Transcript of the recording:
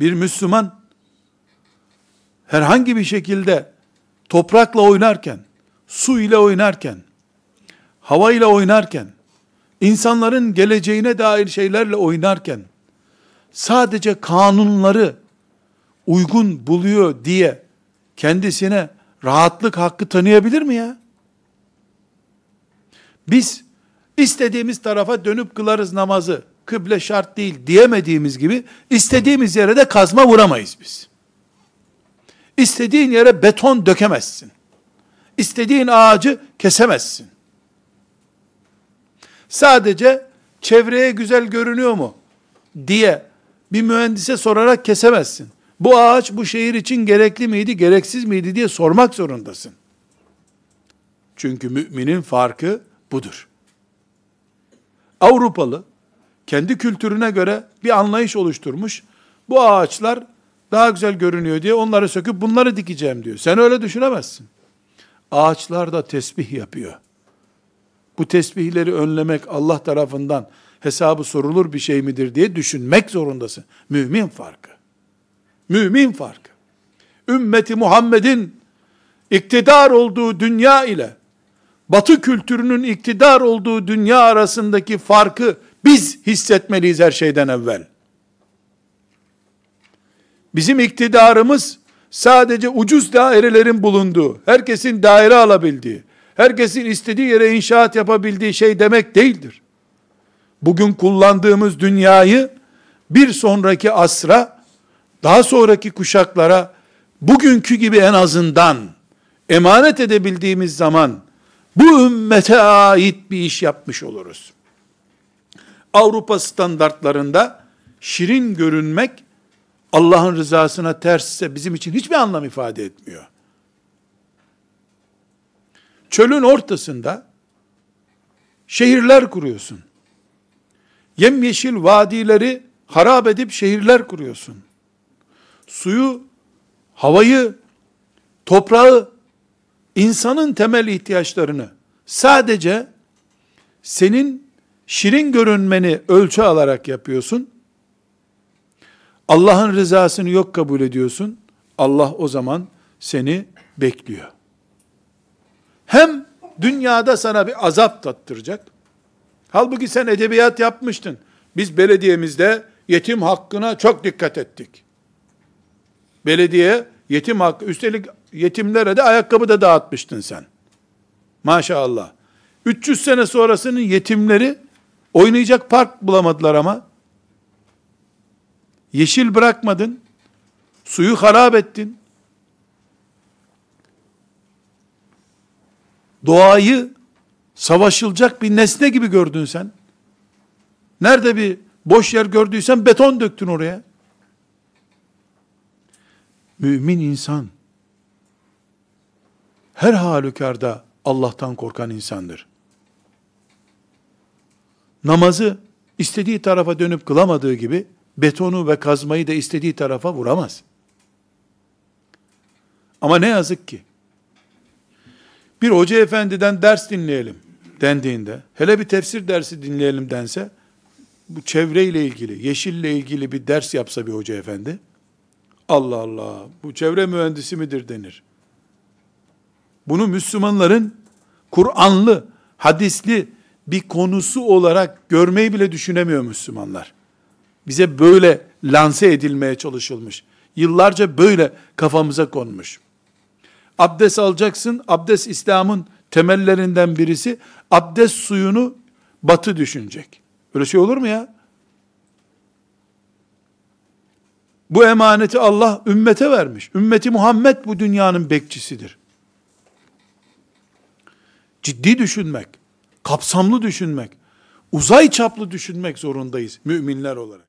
bir Müslüman herhangi bir şekilde toprakla oynarken, su ile oynarken, hava ile oynarken, insanların geleceğine dair şeylerle oynarken, sadece kanunları uygun buluyor diye kendisine rahatlık hakkı tanıyabilir mi ya? Biz istediğimiz tarafa dönüp kılarız namazı kıble şart değil diyemediğimiz gibi istediğimiz yere de kazma vuramayız biz. İstediğin yere beton dökemezsin. İstediğin ağacı kesemezsin. Sadece çevreye güzel görünüyor mu diye bir mühendise sorarak kesemezsin. Bu ağaç bu şehir için gerekli miydi, gereksiz miydi diye sormak zorundasın. Çünkü müminin farkı budur. Avrupalı kendi kültürüne göre bir anlayış oluşturmuş. Bu ağaçlar daha güzel görünüyor diye onları söküp bunları dikeceğim diyor. Sen öyle düşünemezsin. Ağaçlar da tesbih yapıyor. Bu tesbihleri önlemek Allah tarafından hesabı sorulur bir şey midir diye düşünmek zorundasın. Mümin farkı. Mümin farkı. Ümmeti Muhammed'in iktidar olduğu dünya ile Batı kültürünün iktidar olduğu dünya arasındaki farkı biz hissetmeliyiz her şeyden evvel. Bizim iktidarımız sadece ucuz dairelerin bulunduğu, herkesin daire alabildiği, herkesin istediği yere inşaat yapabildiği şey demek değildir. Bugün kullandığımız dünyayı bir sonraki asra, daha sonraki kuşaklara bugünkü gibi en azından emanet edebildiğimiz zaman bu ümmete ait bir iş yapmış oluruz. Avrupa standartlarında şirin görünmek Allah'ın rızasına tersse bizim için hiçbir anlam ifade etmiyor. Çölün ortasında şehirler kuruyorsun. Yemyeşil vadileri harap edip şehirler kuruyorsun. Suyu, havayı, toprağı, insanın temel ihtiyaçlarını sadece senin şirin görünmeni ölçü alarak yapıyorsun. Allah'ın rızasını yok kabul ediyorsun. Allah o zaman seni bekliyor. Hem dünyada sana bir azap tattıracak. Halbuki sen edebiyat yapmıştın. Biz belediyemizde yetim hakkına çok dikkat ettik. Belediye yetim hakkı, üstelik yetimlere de ayakkabı da dağıtmıştın sen. Maşallah. 300 sene sonrasının yetimleri Oynayacak park bulamadılar ama. Yeşil bırakmadın. Suyu harap ettin. Doğayı savaşılacak bir nesne gibi gördün sen. Nerede bir boş yer gördüysen beton döktün oraya. Mümin insan her halükarda Allah'tan korkan insandır namazı istediği tarafa dönüp kılamadığı gibi betonu ve kazmayı da istediği tarafa vuramaz. Ama ne yazık ki bir hoca efendiden ders dinleyelim dendiğinde, hele bir tefsir dersi dinleyelim dense, bu çevreyle ilgili, yeşille ilgili bir ders yapsa bir hoca efendi, Allah Allah, bu çevre mühendisi midir denir. Bunu Müslümanların Kur'anlı, hadisli, bir konusu olarak görmeyi bile düşünemiyor Müslümanlar. Bize böyle lanse edilmeye çalışılmış. Yıllarca böyle kafamıza konmuş. Abdest alacaksın. Abdest İslam'ın temellerinden birisi. Abdest suyunu batı düşünecek. Öyle şey olur mu ya? Bu emaneti Allah ümmete vermiş. Ümmeti Muhammed bu dünyanın bekçisidir. Ciddi düşünmek kapsamlı düşünmek, uzay çaplı düşünmek zorundayız müminler olarak.